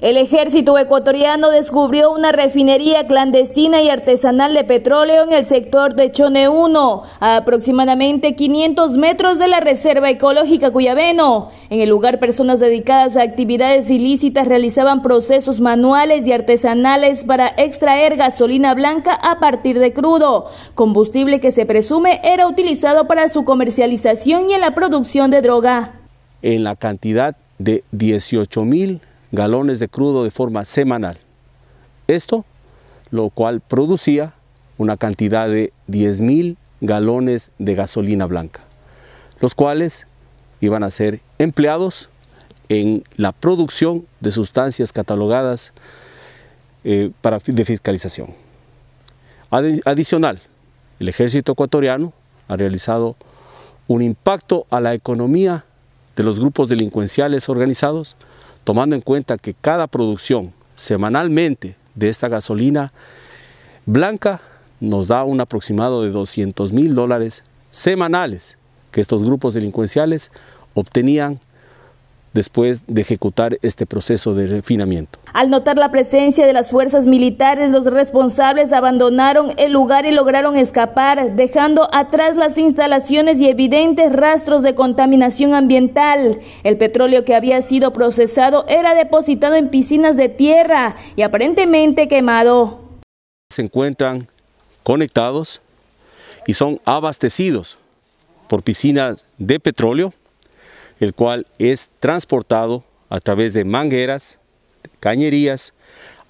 El ejército ecuatoriano descubrió una refinería clandestina y artesanal de petróleo en el sector de Chone 1, a aproximadamente 500 metros de la Reserva Ecológica Cuyabeno. En el lugar, personas dedicadas a actividades ilícitas realizaban procesos manuales y artesanales para extraer gasolina blanca a partir de crudo, combustible que se presume era utilizado para su comercialización y en la producción de droga. En la cantidad de 18 mil galones de crudo de forma semanal. Esto, lo cual producía una cantidad de 10.000 galones de gasolina blanca, los cuales iban a ser empleados en la producción de sustancias catalogadas eh, para, de fiscalización. adicional, el ejército ecuatoriano ha realizado un impacto a la economía de los grupos delincuenciales organizados tomando en cuenta que cada producción semanalmente de esta gasolina blanca nos da un aproximado de 200 mil dólares semanales que estos grupos delincuenciales obtenían después de ejecutar este proceso de refinamiento. Al notar la presencia de las fuerzas militares, los responsables abandonaron el lugar y lograron escapar, dejando atrás las instalaciones y evidentes rastros de contaminación ambiental. El petróleo que había sido procesado era depositado en piscinas de tierra y aparentemente quemado. Se encuentran conectados y son abastecidos por piscinas de petróleo el cual es transportado a través de mangueras, cañerías,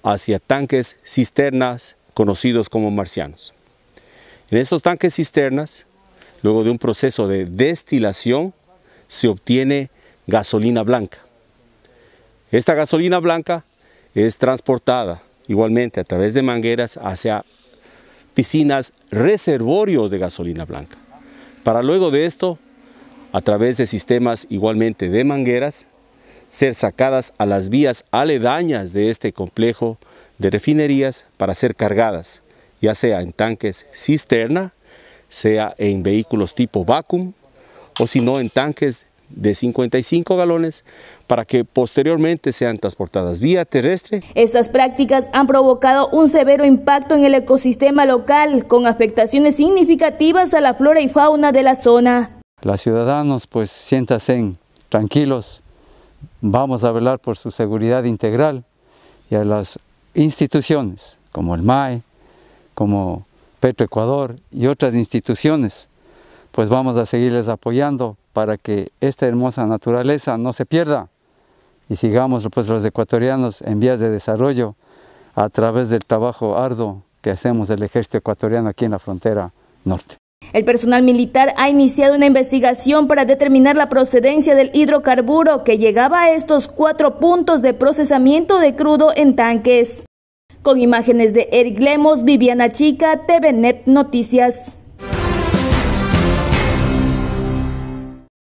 hacia tanques cisternas conocidos como marcianos. En estos tanques cisternas, luego de un proceso de destilación, se obtiene gasolina blanca. Esta gasolina blanca es transportada igualmente a través de mangueras hacia piscinas reservorios de gasolina blanca, para luego de esto a través de sistemas igualmente de mangueras, ser sacadas a las vías aledañas de este complejo de refinerías para ser cargadas, ya sea en tanques cisterna, sea en vehículos tipo vacuum o si no en tanques de 55 galones para que posteriormente sean transportadas vía terrestre. Estas prácticas han provocado un severo impacto en el ecosistema local con afectaciones significativas a la flora y fauna de la zona. Los ciudadanos pues siéntanse tranquilos, vamos a velar por su seguridad integral y a las instituciones como el MAE, como Petroecuador y otras instituciones, pues vamos a seguirles apoyando para que esta hermosa naturaleza no se pierda y sigamos pues los ecuatorianos en vías de desarrollo a través del trabajo arduo que hacemos el ejército ecuatoriano aquí en la frontera norte. El personal militar ha iniciado una investigación para determinar la procedencia del hidrocarburo que llegaba a estos cuatro puntos de procesamiento de crudo en tanques. Con imágenes de Eric Lemos, Viviana Chica, TVNet Noticias.